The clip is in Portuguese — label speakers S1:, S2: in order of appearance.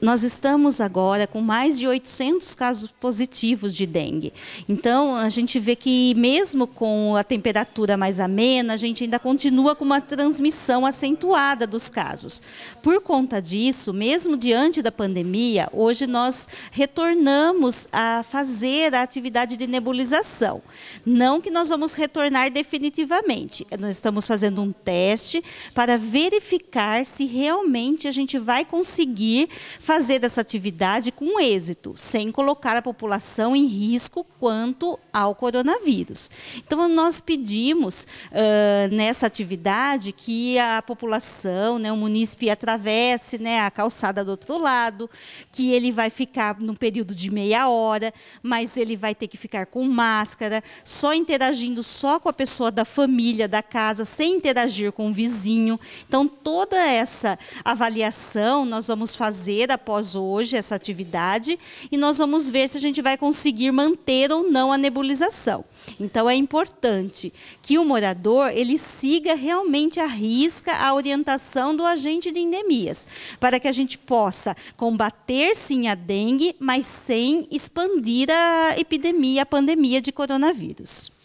S1: nós estamos agora com mais de 800 casos positivos de dengue. Então, a gente vê que, mesmo com a temperatura mais amena, a gente ainda continua com uma transmissão acentuada dos casos. Por conta disso, mesmo diante da pandemia, hoje nós retornamos a fazer a atividade de nebulização. Não que nós vamos retornar definitivamente, nós estamos fazendo um teste para verificar se realmente a gente vai conseguir fazer dessa atividade com êxito, sem colocar a população em risco quanto ao coronavírus. Então, nós pedimos uh, nessa atividade que a população, né, o munícipe atravesse né, a calçada do outro lado, que ele vai ficar num período de meia hora, mas ele vai ter que ficar com máscara, só interagindo só com a pessoa da família, da casa, sem interagir com o vizinho. Então, toda essa avaliação nós vamos fazer a após hoje essa atividade e nós vamos ver se a gente vai conseguir manter ou não a nebulização. Então é importante que o morador ele siga realmente a risca a orientação do agente de endemias, para que a gente possa combater sim a dengue, mas sem expandir a epidemia, a pandemia de coronavírus.